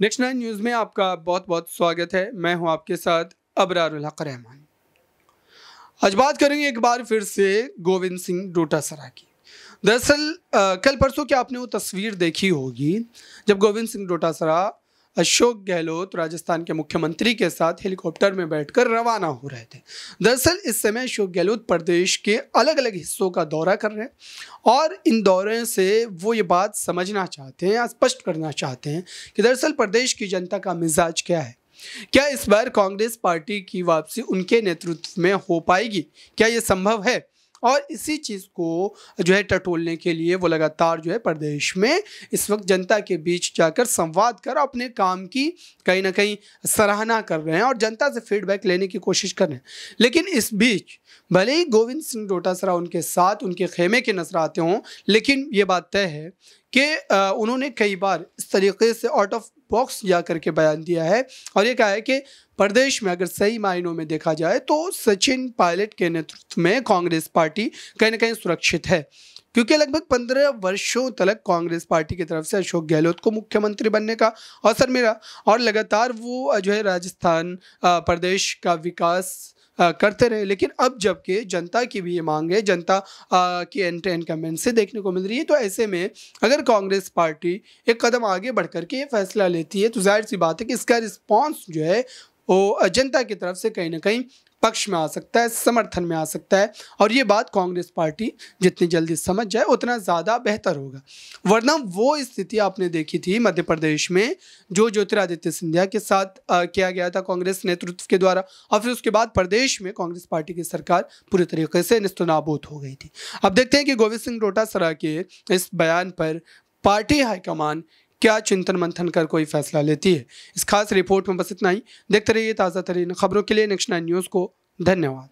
next nine news में आपका बहुत बहुत स्वागत है मैं हूं आपके साथ अबरार रहमान आज बात करेंगे एक बार फिर से गोविंद सिंह डोटासरा की दरअसल कल परसों की आपने वो तस्वीर देखी होगी जब गोविंद सिंह डोटासरा अशोक गहलोत राजस्थान के मुख्यमंत्री के साथ हेलीकॉप्टर में बैठकर रवाना हो रहे थे दरअसल इस समय अशोक गहलोत प्रदेश के अलग अलग हिस्सों का दौरा कर रहे हैं और इन दौरे से वो ये बात समझना चाहते हैं या स्पष्ट करना चाहते हैं कि दरअसल प्रदेश की जनता का मिजाज क्या है क्या इस बार कांग्रेस पार्टी की वापसी उनके नेतृत्व में हो पाएगी क्या ये संभव है और इसी चीज़ को जो है टटोलने के लिए वो लगातार जो है प्रदेश में इस वक्त जनता के बीच जाकर संवाद कर अपने काम की कहीं ना कहीं सराहना कर रहे हैं और जनता से फीडबैक लेने की कोशिश कर रहे हैं लेकिन इस बीच भले ही गोविंद सिंह डोटासरा उनके साथ उनके खेमे के नजर आते हों लेकिन ये बात तय है कि उन्होंने कई बार इस तरीके से आउट ऑफ बॉक्स जा करके बयान दिया है और ये कहा है कि प्रदेश में अगर सही मायनों में देखा जाए तो सचिन पायलट के नेतृत्व में कांग्रेस पार्टी कहीं ना कहीं सुरक्षित है क्योंकि लगभग पंद्रह वर्षों तक कांग्रेस पार्टी की तरफ से अशोक गहलोत को मुख्यमंत्री बनने का अवसर मिला और लगातार वो जो है राजस्थान प्रदेश का विकास करते रहे लेकिन अब जबकि जनता की भी ये मांग है जनता की एंट्री इनकमेंट से देखने को मिल रही है तो ऐसे में अगर कांग्रेस पार्टी एक कदम आगे बढ़ करके ये फैसला लेती है तो जाहिर सी बात है कि इसका रिस्पॉन्स जो है वो जनता की तरफ से कहीं ना कहीं पक्ष में आ सकता है समर्थन में आ सकता है और ये बात कांग्रेस पार्टी जितनी जल्दी समझ जाए उतना ज़्यादा बेहतर होगा वरना वो स्थिति आपने देखी थी मध्य प्रदेश में जो ज्योतिरादित्य सिंधिया के साथ आ, किया गया था कांग्रेस नेतृत्व के द्वारा और फिर उसके बाद प्रदेश में कांग्रेस पार्टी की सरकार पूरे तरीके से निस्तनाबूत हो गई थी अब देखते हैं कि गोविंद सिंह डोटासरा के इस बयान पर पार्टी हाईकमान क्या चिंतन मंथन कर कोई फैसला लेती है इस खास रिपोर्ट में बस इतना ही देखते रहिए ताज़ा तरीन खबरों के लिए नेक्स्ट नाइन न्यूज़ को धन्यवाद